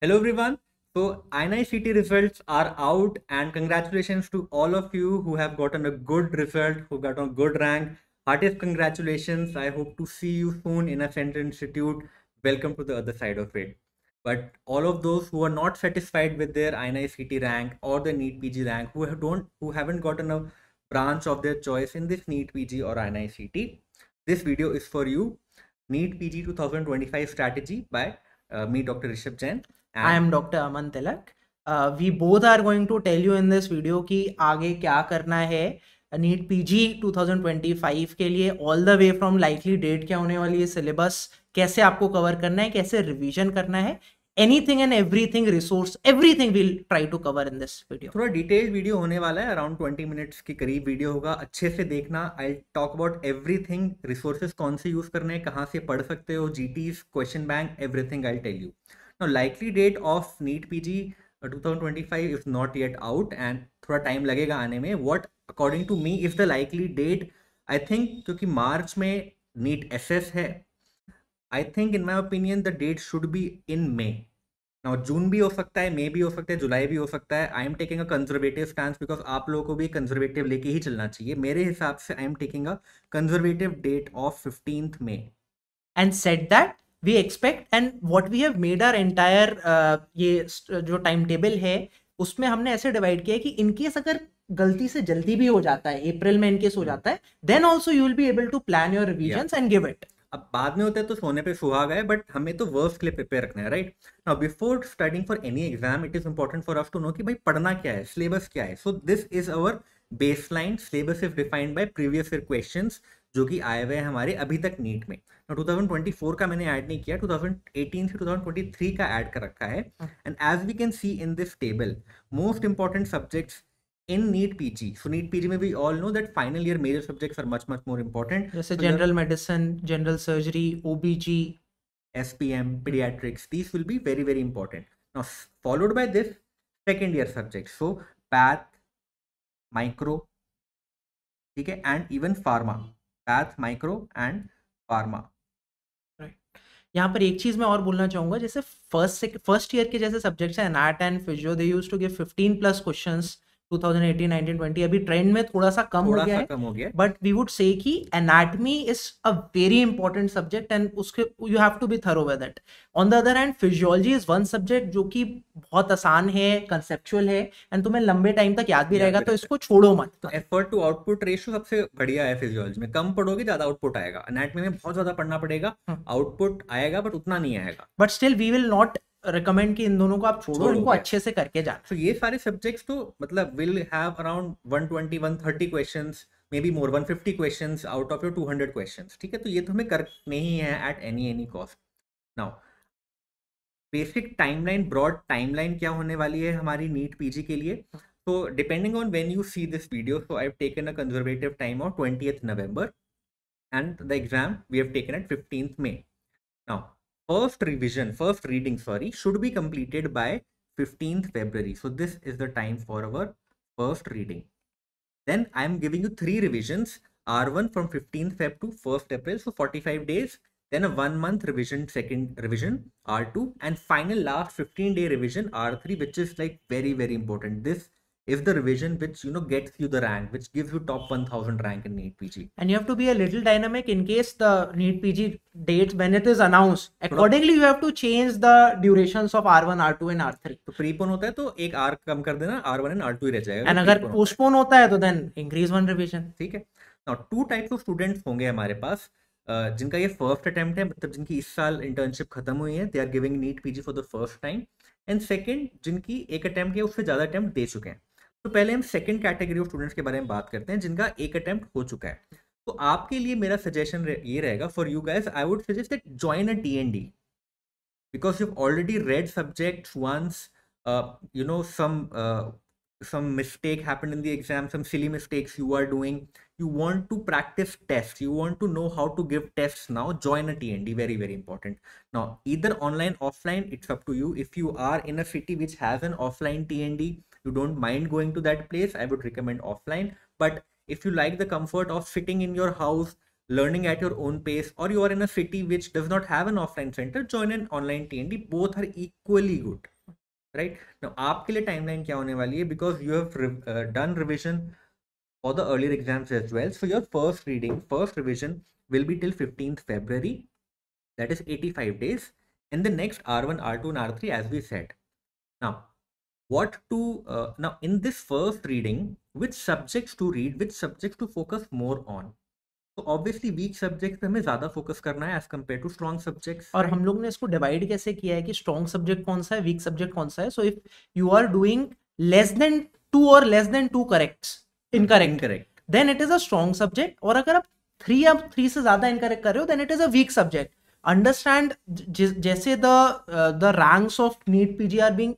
Hello everyone. So NICT results are out and congratulations to all of you who have gotten a good result, who got a good rank. Heartiest congratulations. I hope to see you soon in a Central Institute. Welcome to the other side of it. But all of those who are not satisfied with their NICT rank or the NEET PG rank, who don't, who haven't gotten a branch of their choice in this NEET PG or NICT, this video is for you. NEET PG 2025 strategy by uh, me, Dr. Rishabh Jain. I am doctor Aman Tilak we both are going to tell you in this video कि आगे क्या करना है NEET PG five के लिए all the way from likely date क्या होने वाली है सिलेबस कैसे आपको कवर करना है कैसे रिविजन करना है anything and everything resource everything will try to cover in this video थोड़ा डिटेल वीडियो होने वाला है अराउंड ट्वेंटी मिनट्स के करीब वीडियो होगा अच्छे से देखना I talk about everything resources कौन से यूज करने हैं कहाँ से पढ़ सकते हो G T question bank everything I tell you now likely date of neat pg 2025 is not yet out and थोड़ा टाइम लगेगा आने में what according to me is the likely date I think क्योंकि मार्च में नीट एस है I think in my opinion the date should be in May ना June भी हो सकता है मे भी हो सकता है जुलाई भी हो सकता है I am taking a conservative stance because आप लोगों को भी कंजर्वेटिव लेके ही चलना चाहिए मेरे हिसाब से I am taking a conservative date of fifteenth May and set that we expect and what we have made are entire ये uh, जो टाइम टेबल है उसमें हमने ऐसे डिवाइड किया कि इनकेस अगर गलती से जल्दी भी हो जाता है अप्रैल में इनकेस हो hmm. जाता है then also you will be able to plan your revision and give it अब बाद में होता है तो सोने पे सुहाग है बट हमें तो वर्ब्स के लिए प्रिपेयर रखना है right now before studying for any exam it is important for us to know कि भाई पढ़ना क्या है सिलेबस क्या है so this is our baseline syllabus is defined by previous year questions जो कि आए हुए हैं हमारे अभी तक नीट में टू थाउजेंड का मैंने ऐड नहीं किया टू से टू का ऐड कर रखा है and as we can see in this table most important subjects in NEET PG so NEET PG में we all know that final year major subjects are much much more important जैसे general medicine general surgery O S P M pediatrics this will be very very important now followed by this second year subject so path micro ठीक है and even pharma path micro and pharma यहाँ पर एक चीज मैं और बोलना चाहूंगा जैसे फर्स्ट फर्स्ट ईयर के जैसे सब्जेक्ट्स हैं anat and physio they use to give 15 plus questions 2018 19 20 अभी ट्रेंड में थोड़ा सा कम थोड़ा हो गया सा है कम हो गया बट वी वुड से कि anatomy is a very important subject and उसके you have to be thorough with it on the other hand physiology is one subject जो कि बहुत आसान है कंसेप्चुअल है एंड तुम्हें लंबे टाइम तक याद भी रहेगा तो इसको छोड़ो मत तो एफर्ट टू आउटपुट रेशियो सबसे बढ़िया है फिजियोलॉजी में कम पढ़ोगे ज्यादा आउटपुट आएगा एनाटमी में बहुत ज्यादा पढ़ना पड़ेगा आउटपुट हम्म। आएगा बट उतना नहीं आएगा but still we will not recommend कि इन दोनों को आप छोड़ो इनको अच्छे से करके जाना तो ये सारे सब्जेक्ट्स तो मतलब will have around 120 130 questions maybe more 150 questions out of your 200 questions ठीक है तो ये तो हमें कर नहीं है at any any cost now basic timeline broad timeline क्या होने वाली है हमारी नीट पीजी के लिए तो depending on when you see this video so I have taken a conservative time of 20th November and the exam we have taken at 15th May now first revision, first reading, sorry, should be completed by 15th February. So this is the time for our first reading. Then I'm giving you three revisions, R1 from 15th Feb to 1st April, so 45 days. Then a one month revision, second revision, R2, and final last 15 day revision, R3, which is like very, very important. This if the revision which you know gets you the rank which gives you top 1000 rank in neat pg and you have to be a little dynamic in case the neat pg dates when it is announced accordingly you have to change the durations of r1 r2 and r3 to prepone hota hai to ek r kam kar dena r1 and r2 hi reh jayega and agar postpone hota hai to then increase one revision theek hai now two types of students honge hamare paas जिनका ये first attempt है मतलब जिनकी इस साल internship खत्म हुई है they are giving NEET PG for the first time and second जिनकी एक अटेम्प्ट है उससे ज़्यादा अटेम्प्ट दे चुके हैं तो पहले हम सेकेंड कैटेगरी ऑफ स्टूडेंट्स के बारे में बात करते हैं जिनका एक अटैम्प्ट हो चुका है तो आपके लिए मेरा सजेशन ये रहेगा for you guys I would suggest that join a T because you already read subject once you know some some mistake happen in the exam some silly mistakes you are doing you want to practice test you want to know how to give test now join a T N D very very important now इधर online offline it's up to you if you are in a city which has an offline T N D you don't mind going to that place i would recommend offline but if you like the comfort of sitting in your house learning at your own pace or you are in a city which does not have an offline center join an online tnd both are equally good right now aapke liye timeline kya hone wali hai because you have re uh, done revision for the earlier exams as well so your first reading first revision will be till 15th february that is 85 days and the next r1 r2 and r3 as we said now what to uh, now in this first reading which subjects to read which subjects to focus more on तो obviously weak subject पे हमें ज्यादा focus करना है as compare to strong subjects और हम लोग ने इसको डिवाइड कैसे किया है कि स्ट्रॉन्ग सब्जेक्ट कौन सा है वीक सब्जेक्ट कौन सा है so if you are doing less than two और less than two correct incorrect correct then it is a strong subject और अगर आप थ्री या थ्री से ज्यादा इनकरेक्ट कर रहे हो then it is a weak subject understand जैसे the the ranks of NEET PG are being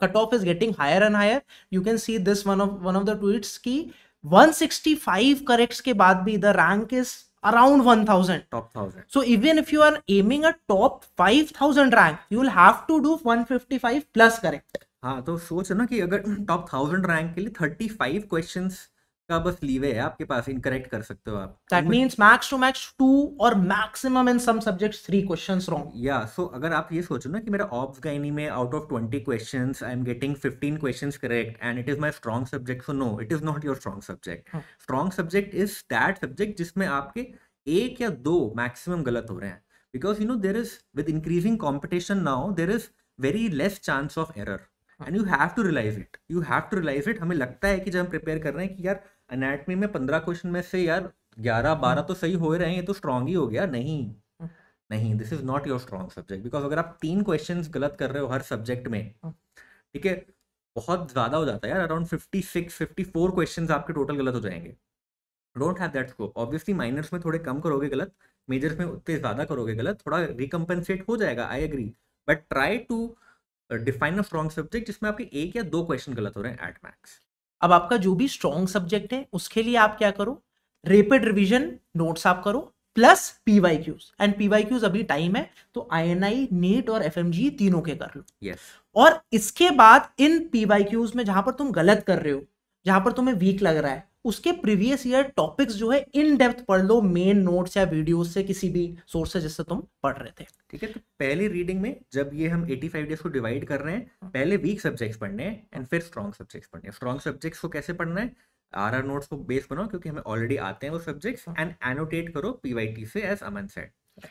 cut off is getting higher and higher you can see this one of one of the tweets की 165 corrects के बाद भी the rank is around 1000 top thousand so even if you are aiming a top 5000 rank you'll will have to do 155 plus correct हाँ तो सोच ना कि अगर टॉप थाउजेंड रैंक के लिए थर्टी फाइव क्वेश्चन का बस लीवे है आपके पास इनकरेक्ट कर सकते हो आप that means max two max two और maximum in some subjects three questions wrong या सो अगर आप ये सोचो ना कि मेरा ऑप्स गाइनी में out of 20 questions I am getting 15 questions correct and it is my strong subject so no it is not your strong subject strong subject is that subject जिसमें आपके एक या दो मैक्सिमम गलत हो रहे हैं because you know there is with increasing competition now there is very less chance of error and you have to realize it you have to realize it हमें लगता है कि जब हम प्रिपेयर कर रहे हैं कि यार अनेटमी में पंद्रह क्वेश्चन में से यार ग्यारह बारह तो सही हो रहे हैं ये तो स्ट्रॉन्ग ही हो गया नहीं हम्म। नहीं this is not your strong subject because अगर आप तीन क्वेश्चन गलत कर रहे हो हर सब्जेक्ट में हम्म। ठीक है बहुत ज़्यादा हो जाता है यार around fifty six fifty four question आपके टोटल गलत हो जाएंगे don't have that scope obviously minors में थोड़े कम करोगे गलत मेजर्स में उतने ज़्यादा करोगे गलत थोड़ा रिकम्पनसेट हो जाएगा I agree but try to define a strong subject जिसमें आपके एक या दो क्वेश्चन गलत हो रहे हैं एट मैक्स अब आपका जो भी स्ट्रॉन्ग सब्जेक्ट है उसके लिए आप क्या करो रेपिड रिविजन नोट्स आप करो plus PYQs and PYQs अभी टाइम है तो आई एन आई नीट और एफ तीनों के कर लो यस yes. और इसके बाद इन पीवाई क्यूज में जहां पर तुम गलत कर रहे हो जहां पर तुम्हें वीक लग रहा है उसके प्रीवियस ईयर टॉपिक्स जो है इन डेप्थ पढ़ लो मेन नोट्स या वीडियो से किसी भी सोर्स से जिससे तुम पढ़ रहे थे ठीक है तो पहली रीडिंग में जब ये हम 85 डेज को डिवाइड कर रहे हैं पहले वीक सब्जेक्ट्स पढ़ने हैं एंड फिर स्ट्रॉन्ग सब्जेक्ट्स पढ़ने हैं स्ट्रॉन्ग सब्जेक्ट्स को कैसे पढ़ना है आर आर नोट्स को बेस बनाओ क्योंकि हमें ऑलरेडी आते हैं वो सब्जेक्ट्स एंड एनोटेट करो पीवाईटी से as Aman said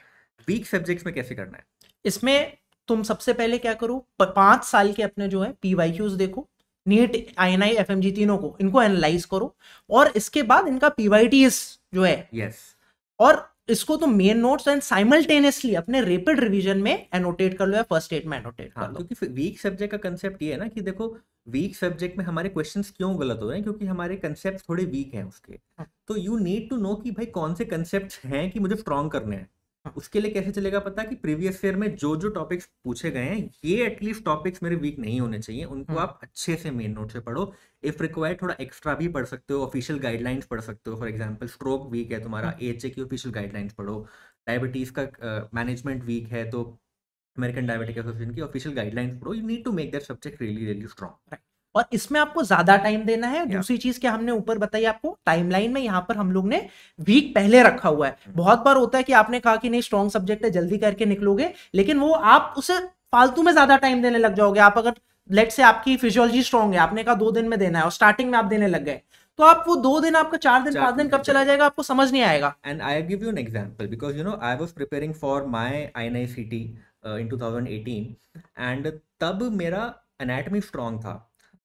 weak subjects में कैसे करना है इसमें तुम सबसे पहले क्या करो पांच साल के अपने जो है पीवाईक्यूज देखो NEET I N I F M G तीनों को इनको एनालाइज करो और इसके बाद इनका पीवाईटी जो है yes. और इसको तो मेन नोट्स एंड साइमल्टेनियसली अपने रेपिड रिवीजन में एनोटेट कर लो या फर्स्ट एड में एनोटेट हाँ, कर लो क्योंकि वीक सब्जेक्ट का कंसेप्ट ये है ना कि देखो वीक सब्जेक्ट में हमारे क्वेश्चंस क्यों गलत हो रहे हैं क्योंकि हमारे कंसेप्ट थोड़े वीक हैं उसके हाँ. तो यू नीड टू नो कि भाई कौन से कंसेप्ट हैं कि मुझे स्ट्रॉन्ग करने हैं हाँ, उसके लिए कैसे चलेगा पता कि प्रीवियस ईयर में जो जो टॉपिक्स पूछे गए हैं ये एटलीस्ट टॉपिक्स मेरे वीक नहीं होने चाहिए उनको हम्म। आप अच्छे से मेन नोट से पढ़ो इफ रिक्वायर्ड थोड़ा एक्स्ट्रा भी पढ़ सकते हो ऑफिशियल गाइडलाइंस पढ़ सकते हो फॉर एग्जाम्पल स्ट्रोक वीक है तुम्हारा एच की ऑफिशियल गाइडलाइंस पढ़ो डायबिटीज का मैनेजमेंट uh, वीक है तो अमेरिकन डायबिटिक एसोसिएशन की ऑफिशियल गाइडलाइंस पढ़ो you need to make that subject really really strong right और इसमें आपको ज्यादा टाइम देना है दूसरी चीज क्या हमने ऊपर बताई आपको टाइमलाइन में यहाँ पर हम लोग ने वीक पहले रखा हुआ है hmm. बहुत बार होता है कि आपने कहा कि नहीं स्ट्रॉन्ग सब्जेक्ट है जल्दी करके निकलोगे लेकिन वो आप उसे फालतू में ज्यादा टाइम देने लग जाओगे आप अगर लेट से आपकी फिजियोलॉजी स्ट्रॉन्ग है आपने कहा दो दिन में देना है और स्टार्टिंग में आप देने लग गए तो आप वो दो दिन आपका चार दिन पांच दिन कब चला जाएगा आपको समझ नहीं आएगा and I give you an example because you know I was preparing for my INICET in 2018 and तब मेरा एनाटॉमी स्ट्रांग था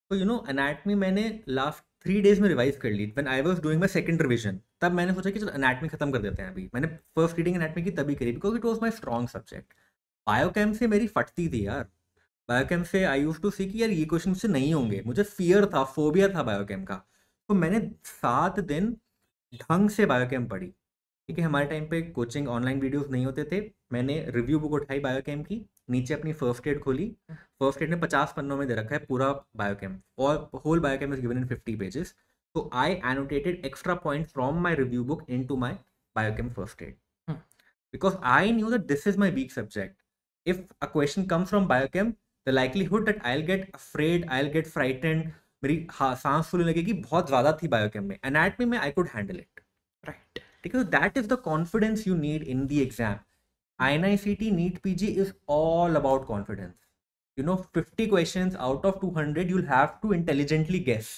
तो यू नो अनाटमी मैंने लास्ट थ्री डेज में रिवाइज कर ली when I was doing my second revision तब मैंने सोचा कि चलो अनाटमी खत्म कर देते हैं अभी मैंने फर्स्ट रीडिंग अनाटमी की तभी करी because it was my strong subject chem से मेरी फटती थी यार कैम से आई यूज टू सी कि यार ये क्वेश्चन मुझसे नहीं होंगे मुझे फियर था फोबिया था कैम का तो मैंने सात दिन ढंग से कैम पढ़ी ठीक है हमारे टाइम पे कोचिंग ऑनलाइन वीडियोस नहीं होते थे मैंने रिव्यू बुक उठाई कैम की नीचे अपनी फर्स्ट एड खोली फर्स्ट हाँ। एड ने पचास पन्नों में दे रखा है पूरा बायोकेम और whole biochem is given in fifty pages तो I annotated extra point from my review book into my biochem first aid because I knew that this is my weak subject if a question come from biochem the likelihood that I get afraid I get frightened मेरी सांस फूलने लगेगी बहुत ज़्यादा थी biochem में anatomy में I could handle it right ठीक है that is the confidence you need in the exam NICT NEET PG is all about confidence. You know, 50 questions out of 200 you'll have to intelligently guess.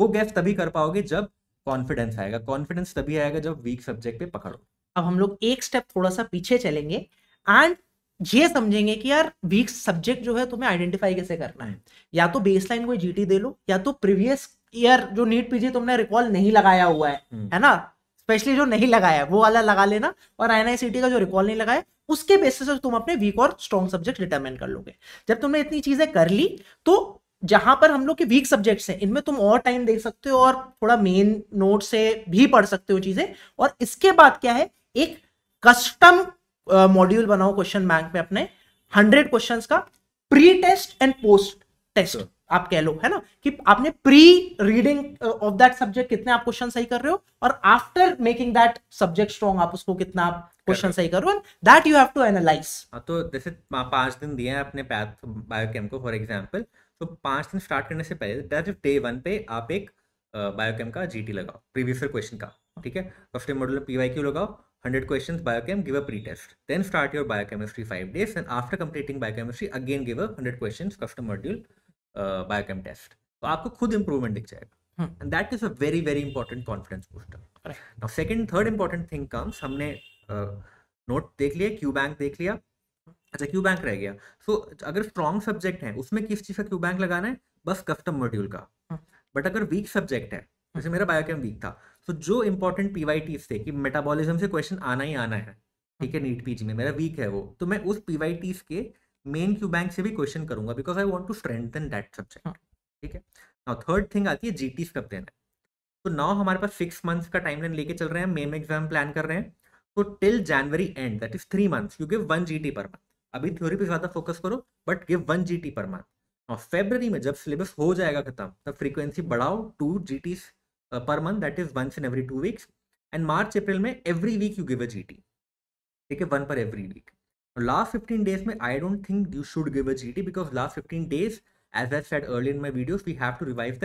वो guess तभी कर पाओगे जब confidence आएगा confidence तभी आएगा जब वीक सब्जेक्ट पे पकड़ो अब हम लोग एक स्टेप थोड़ा सा पीछे चलेंगे एंड ये समझेंगे कि यार वीक सब्जेक्ट जो है तुम्हें आइडेंटिफाई कैसे करना है या तो बेसलाइन कोई जीटी दे लो या तो प्रीवियस ईयर जो नीट पीजी तुमने रिकॉल नहीं लगाया हुआ है हम्म। है ना स्पेशली जो नहीं लगाया वो वाला लगा लेना और टी का जो रिकॉल नहीं लगाया उसके बेसिस पर तुम अपने वीक और स्ट्रॉन्ग सब्जेक्ट डिटरमिन कर लोगे जब तुमने इतनी चीजें कर ली तो जहां पर हम लोग के वीक सब्जेक्ट्स हैं इनमें तुम और टाइम दे सकते हो और थोड़ा मेन नोट से भी पढ़ सकते हो चीजें और इसके बाद क्या है एक कस्टम मॉड्यूल बनाओ क्वेश्चन बैंक में अपने हंड्रेड क्वेश्चन का pre test and post test आप कह लो है ना कि आपने pre reading of that subject कितने आप क्वेश्चन सही कर रहे हो और after making that subject strong आप उसको कितना आप क्वेश्चन सही कर रहे हो that you have to analyse तो जैसे पांच दिन दिए हैं अपने पैथ बायोकेम को फॉर एग्जांपल तो पांच दिन स्टार्ट करने से पहले दैट डे वन पे आप एक बायोकेम का जीटी लगाओ प्रीवियस क्वेश्चन का ठीक है फर्स्ट मॉडल में पीवाईक्यू लगाओ 100 questions biochem give a pretest then start your biochemistry 5 days and after completing biochemistry again give a 100 questions custom module biochem test तो आपको खुद इंप्रूवमेंट दिख जाएगा and that is a very very important confidence booster now second third important thing comes हमने note देख लिया Q bank देख लिया अच्छा क्यू बैंक रह गया सो so, अगर स्ट्रॉन्ग सब्जेक्ट है उसमें किस चीज़ का क्यू बैंक लगाना है बस कस्टम मॉड्यूल का बट हम्म। अगर वीक सब्जेक्ट है हम्म। जैसे मेरा बायोकेम वीक था तो so, जो इंपॉर्टेंट पी थे कि मेटाबॉलिज्म से क्वेश्चन आना ही आना है ठीक है नीट हम्म। पीजी में मेरा वीक है वो तो मैं उस पी के मेन क्यू बैंक से भी क्वेश्चन करूंगा because I want to strengthen that subject ठीक है नाउ थर्ड थिंग आती है जी टी कब देना है तो नाउ हमारे पास सिक्स मंथ्स का टाइम लाइन लेके चल रहे हैं मेम एग्जाम प्लान कर रहे हैं तो till January end that is three months you give one G T per month अभी थ्योरी पे ज्यादा फोकस करो but give one G T per month और फेब्रवरी में जब सिलेबस हो जाएगा खत्म तब फ्रीक्वेंसी बढ़ाओ two G T per month that is once in every two weeks and March April में every week you give a G T ठीक है one per every week last fifteen days में I don't think you should give a GT because last fifteen days as I said early in my videos we have to revive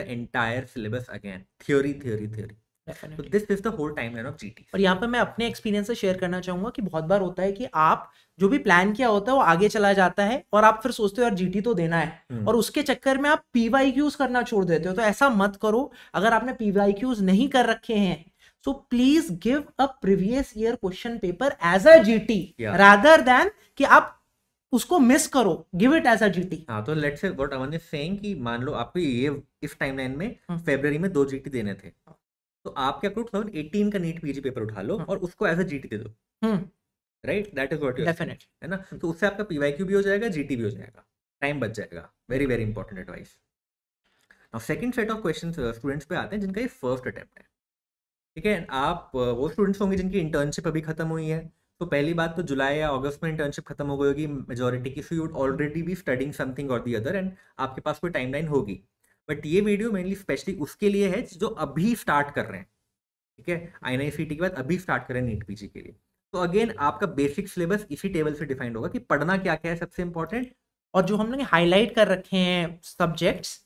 this is the whole timeline of GT और यहाँ पर मैं अपने experience से share करना चाहूंगा कि बहुत बार होता है कि आप जो भी प्लान किया होता है वो आगे चला जाता है और आप फिर सोचते हो यार जीटी तो देना है hmm. और उसके चक्कर में आप पीवाई करना छोड़ देते हो तो ऐसा मत करो अगर आपने पीवाई नहीं कर रखे हैं so please give a previous year question paper as a gt yeah. rather than कि आप उसको मिस करो give it as a GT हाँ तो let's say what Aman is saying कि मान लो आपको ये इस टाइमलाइन में फरवरी हम्म। में दो जीटी देने थे तो आप क्या करो 2018 का नीट पीजी पेपर उठा लो हम्म। और उसको एज अ जीटी दे दो right that is what definite है ना तो उससे आपका पीवाईक्यू भी हो जाएगा जीटी भी हो जाएगा टाइम बच जाएगा very very important advice now second set of questions students पे आते हैं जिनका ये फर्स्ट अटेम्प्ट है ठीक है आप वो स्टूडेंट्स होंगे जिनकी इंटर्नशिप अभी खत्म हुई है तो पहली बात तो जुलाई या अगस्त में इंटर्नशिप खत्म हो गई होगी मेजोरिटी की so you already be studying something और दी अदर एंड आपके पास कोई टाइमलाइन होगी बट ये वीडियो मेनली स्पेशली उसके लिए है जो अभी स्टार्ट कर रहे हैं ठीक है आई एन के बाद अभी स्टार्ट कर रहे हैं नीट पीजी के लिए तो अगेन आपका बेसिक सिलेबस इसी टेबल से डिफाइंड होगा कि पढ़ना क्या क्या है सबसे इंपॉर्टेंट और जो हम लोग हाईलाइट कर रखे हैं सब्जेक्ट्स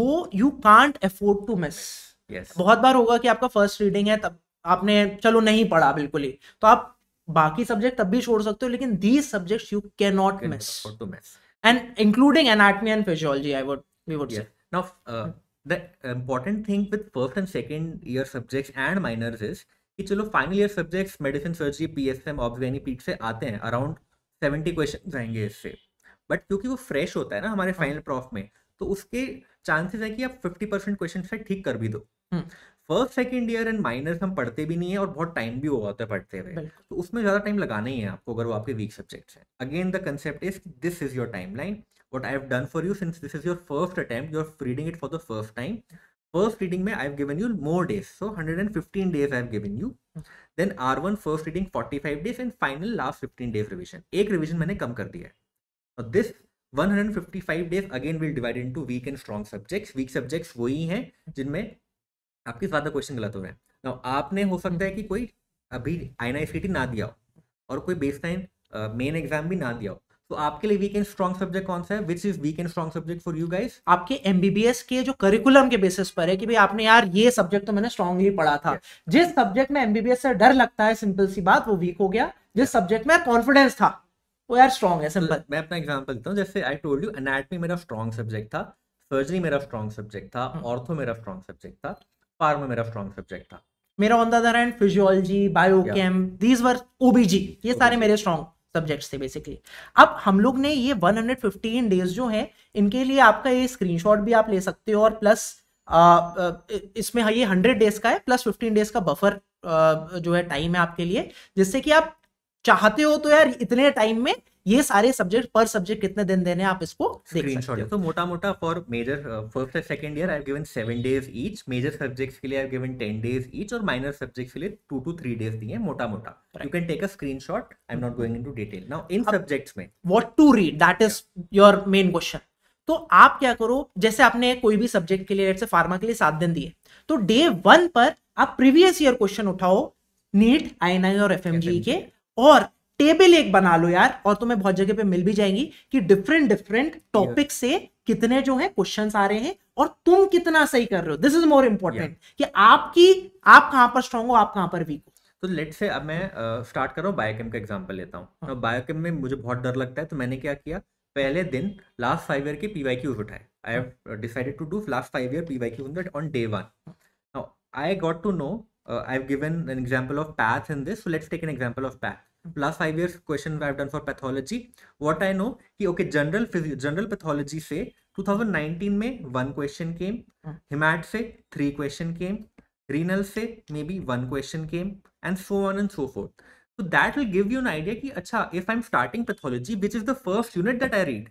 वो you can't afford to miss yes. बहुत बार होगा कि आपका फर्स्ट रीडिंग है तब आपने चलो नहीं पढ़ा बिल्कुल ही तो आप बाकी सब्जेक्ट तब भी छोड़ सकते हो लेकिन these subject you can not miss and including anatomy and physiology I would we would now the important thing with first and second year subjects and minors is कि चलो final year subjects medicine surgery P S M obgyn paed से आते हैं around seventy question आएंगे इससे but क्योंकि वो fresh होता है ना हमारे फाइनल हाँ। प्रॉफ में तो उसके चांसेस है कि आप फिफ्टी परसेंट क्वेश्चन से ठीक कर भी दो first second year and minors हम पढ़ते भी नहीं है और बहुत टाइम भी हो जाता है पढ़ते हुए तो उसमें ज़्यादा टाइम लगाना ही है आपको अगर वो आपके वीक सब्जेक्ट्स हैं again the concept is this is your timeline what I have done for you since this is your first attempt you're reading it for the first time first reading में I have given you more days so hundred and fifteen days I have given you then R one first reading forty five days and final last fifteen days revision एक revision मैंने कम कर दिया है और this 155 days again will divide into weak and strong subjects weak subjects वही हैं जिनमें आपके फादर क्वेश्चन गलत हो रहे हैं ना आपने हो सकता है कि हम्म। कोई अभी आई एन ना दिया हो और कोई बेस टाइम मेन एग्जाम भी ना दिया हो तो आपके लिए वीक एंड स्ट्रॉन्ग सब्जेक्ट कौन सा है which is weak and strong subject for you guys आपके एमबीबीएस के जो करिकुलम के बेसिस पर है कि भाई आपने यार ये सब्जेक्ट तो मैंने स्ट्रॉन्गली पढ़ा था जिस सब्जेक्ट में एमबीबीएस से डर लगता है सिंपल सी बात वो वीक हो गया जिस सब्जेक्ट में कॉन्फिडेंस था वो यार स्ट्रॉन्ग है सिंपल मैं अपना एग्जाम्पल देता हूँ जैसे आई टोल्ड यू एनाटमी मेरा स्ट्रॉन्ग सब्जेक्ट था सर्जरी मेरा स्ट्रॉन्ग सब्जेक्ट था ऑर्थो हम्म। मेरा स्ट्रॉन्ग सब्जेक्ट था फार्मा मेरा स्ट्रॉन्ग सब्जेक्ट था मेरा on the other hand physiology biochem these were OBG ये सारे मेरे स्ट्रॉन्ग सब्जेक्ट्स थे बेसिकली अब हम लोग ने ये 115 डेज जो है इनके लिए आपका ये स्क्रीनशॉट भी आप ले सकते हो और प्लस इसमें हाँ ये 100 डेज का है प्लस 15 डेज का बफर जो है टाइम है आपके लिए जिससे कि आप चाहते हो तो यार इतने टाइम में ये सारे सब्जेक्ट पर सब्जेक्ट कितने दिन देने आप इसको तो मोटा मोटा for major first and second year I given seven days each major subjects के लिए I given ten days each और माइनर सब्जेक्ट्स के लिए टू टू थ्री डेज दिए मोटा मोटा you can take a screenshot I am not going into detail now in subjects में what to read that is your main question तो आप क्या करो जैसे आपने कोई भी सब्जेक्ट के लिए फार्मा के लिए सात दिन दिए तो डे वन पर आप प्रीवियस ईयर क्वेश्चन उठाओ नीट आई और एफ e e। के और टेबल एक बना लो यार और तुम्हें बहुत जगह पे मिल भी जाएंगी कि डिफरेंट डिफरेंट टॉपिक से कितने जो है क्वेश्चंस आ रहे हैं और तुम कितना सही कर रहे हो दिस इज मोर इम्पोर्टेंट कि आपकी आप कहाँ पर स्ट्रांग हो आप कहाँ पर वीक हो तो लेट से अब मैं स्टार्ट कर रहा हूँ बायोकेम का एग्जाम्पल लेता हूँ हाँ. बायोकेम तो में मुझे बहुत डर लगता है तो मैंने क्या किया पहले दिन लास्ट फाइव ईयर के पीवाई वाई क्यूज उठाए I have decided to do last five year PY Y Qs on day one I got to know uh, I've given an example of path in this. So let's take an example of path. Last five years question I've done for pathology. What I know, कि okay general general pathology से 2019 में one question came, hemat से three question came, renal से maybe one question came, and so on and so forth. So that will give you an idea कि अच्छा if I'm starting pathology, which is the first unit that I read.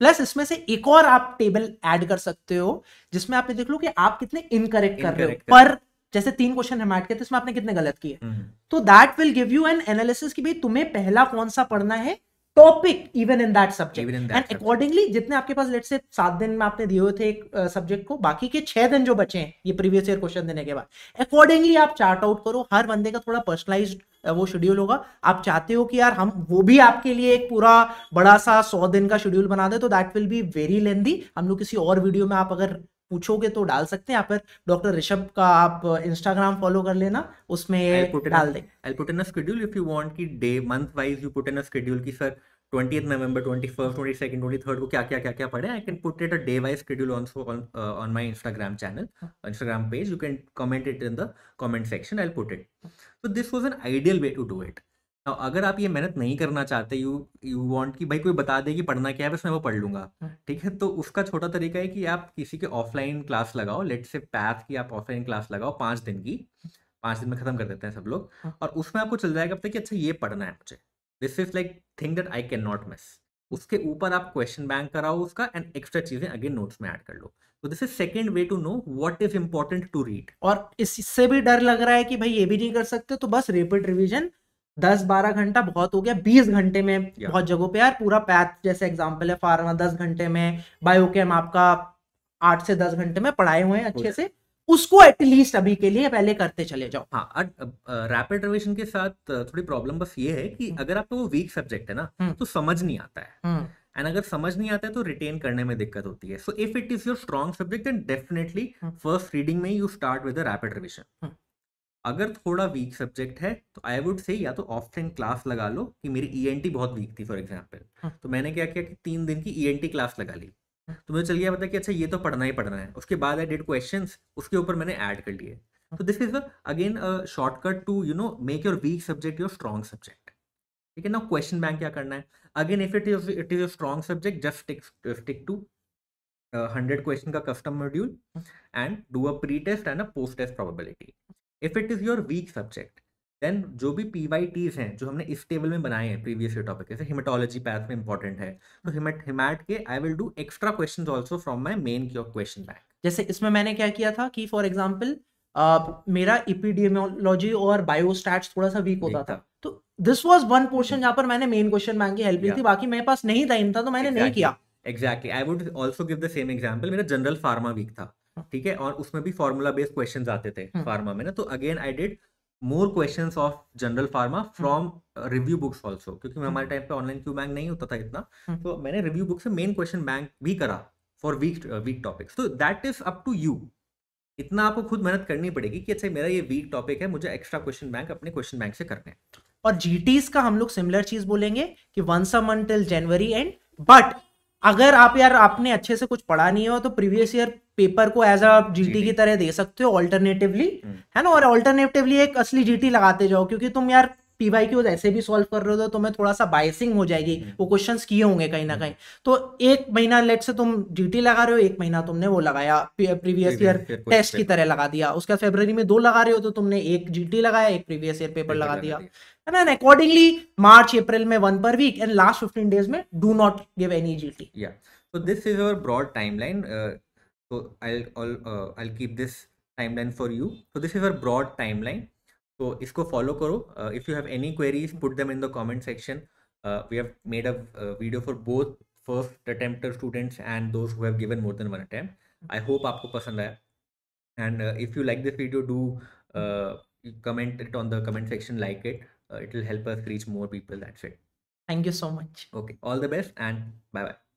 Plus इसमें से एक और आप table add कर सकते हो जिसमें आप देख लो कि आप कितने इनकरेक्ट कर रहे हो पर जैसे तीन क्वेश्चन है मैट के तो इसमें आपने कितने गलत किए हम्म। तो that will give you an analysis की भाई तुम्हें पहला कौन सा पढ़ना है topic even in that subject and accordingly जितने आपके पास लेट से सात दिन में आपने दिए हुए थे एक सब्जेक्ट uh, को बाकी के छह दिन जो बचे हैं ये प्रीवियस ईयर क्वेश्चन देने के बाद अकॉर्डिंगली आप चार्ट आउट करो हर बंदे का थोड़ा पर्सनलाइज वो शेड्यूल होगा आप चाहते हो कि यार हम वो भी आपके लिए एक पूरा बड़ा सा सौ दिन का शेड्यूल बना दे तो that will be very lengthy हम लोग किसी और वीडियो में आप अगर पूछोगे तो डाल सकते हैं या फिर डॉक्टर ऋषभ का आप इंस्टाग्राम फॉलो कर लेना उसमें डाल दें I put in a schedule if you want कि day month wise you put in a schedule कि sir twenty November second twenty third को क्या क्या क्या क्या पढ़े I can put it a day wise schedule also on my Instagram channel Instagram page you can comment it in the comment section I put it so this was an ideal way to do it अगर आप ये मेहनत नहीं करना चाहते you you want कि भाई कोई बता दे कि पढ़ना क्या है बस मैं वो पढ़ लूंगा हाँ। ठीक है तो उसका छोटा तरीका है कि आप किसी के ऑफलाइन क्लास लगाओ लेट से पैथ की आप ऑफलाइन क्लास लगाओ पांच दिन की पांच दिन में खत्म कर देते हैं सब लोग हाँ। और उसमें आपको चल जाएगा पता कि अच्छा ये पढ़ना है मुझे this is like thing that I can not miss उसके ऊपर आप क्वेश्चन बैंक कराओ उसका एंड एक्स्ट्रा चीजें अगेन नोट्स में ऐड कर लो तो this is second way to know what is important to read और इससे भी डर लग रहा है कि भाई ये भी नहीं कर सकते तो बस रेपिड रिविजन दस बारह घंटा बहुत हो गया बीस घंटे में yeah. बहुत जगहों पे यार पूरा पैथ जैसे एग्जाम्पल है फार्मा दस घंटे में बायोकेम आपका आठ से दस घंटे में पढ़ाए हुए हैं अच्छे से उसको एटलीस्ट अभी के लिए पहले करते चले जाओ हाँ रैपिड रिविजन के साथ थोड़ी प्रॉब्लम बस ये है कि हम्म। अगर आपका तो वो वीक सब्जेक्ट है ना हम्म। तो समझ नहीं आता है एंड हम्म। अगर समझ नहीं आता है तो रिटेन करने में दिक्कत होती है so if it is your strong subject then definitely first reading में you start with rapid revision अगर थोड़ा वीक सब्जेक्ट है तो आई वुड से या तो ऑफ टाइम क्लास लगा लो कि मेरी ई e बहुत वीक थी फॉर एग्जाम्पल हाँ। तो मैंने क्या किया कि तीन दिन की ई e क्लास लगा ली हाँ। तो मुझे चल गया पता कि अच्छा ये तो पढ़ना ही पढ़ना है उसके बाद आई डेड क्वेश्चन उसके ऊपर मैंने ऐड कर लिए हाँ। तो this is again shortcut to you know make your weak subject your strong subject ठीक है ना क्वेश्चन बैंक क्या करना है again if it is it is your strong subject just stick to hundred question का custom module and do a pre test and a post test probability if it is your weak subject then जो भी P Y tease हैं जो हमने इस table में बनाए हैं प्रीवियस ईयर टॉपिक जैसे हिमाटोलॉजी पैथ में इंपॉर्टेंट है तो हिमेट हिमैट के I will do extra question also from my main question bank जैसे इसमें मैंने क्या किया था कि फॉर एग्जाम्पल मेरा इपीडियोलॉजी और बायोस्टैट्स थोड़ा सा वीक होता था, तो दिस वाज वन पोर्शन जहां पर मैंने मेन क्वेश्चन बैंक की हेल्प ली थी बाकी मेरे पास नहीं टाइम था तो मैंने exactly. नहीं किया exactly I would also give the same example मेरा जनरल फार्मा वीक था ठीक है और उसमें भी फॉर्मूला बेस्ड क्वेश्चन आते थे फार्मा हम्म, हम्म। में ना तो again I did more question of general pharma from review books also क्योंकि हम्म। हमारे टाइम पे ऑनलाइन क्यू बैंक नहीं होता था इतना तो मैंने रिव्यू बुक से मेन क्वेश्चन बैंक भी करा फॉर वीक वीक टॉपिक्स तो that is up to you इतना आपको खुद मेहनत करनी पड़ेगी कि अच्छा मेरा ये वीक टॉपिक है मुझे एक्स्ट्रा क्वेश्चन बैंक अपने क्वेश्चन बैंक से करने हैं और जीटीज का हम लोग सिमिलर चीज बोलेंगे कि once a month till January end but अगर आप यार आपने अच्छे से कुछ पढ़ा नहीं हो तो प्रीवियस ईयर पेपर को एज अ जीटी की तरह दे सकते हो ऑल्टरनेटिवली हम्म। है ना और ऑल्टरनेटिवली एक असली जीटी लगाते जाओ क्योंकि तुम यार पी वाई क्यूज ऐसे भी सॉल्व कर रहे हो तो मैं थोड़ा सा बायसिंग हो जाएगी हम्म। वो क्वेश्चंस किए होंगे कहीं ना कहीं तो एक महीना लेट से तुम जीटी लगा रहे हो एक महीना तुमने वो लगाया प्रीवियस ईयर टेस्ट की तरह लगा दिया उसके बाद फेब्रवरी में दो लगा रहे हो तो तुमने एक जीटी लगाया एक प्रीवियस ईयर पेपर लगा दिया है ना अकॉर्डिंगली मार्च अप्रैल में one per week end last fifteen days में do not give any GT so this is our broad timeline uh, so I I'll, uh, I'll keep this timeline for you so this is our broad timeline तो इसको follow करो if you have any queries put them in the comment section we have made a video for both first attempter students and those who have given more than one attempt I hope आपको पसंद आया and if you like this video do comment it on the comment section like it it will help us reach more people that's it thank you so much okay all the best and bye bye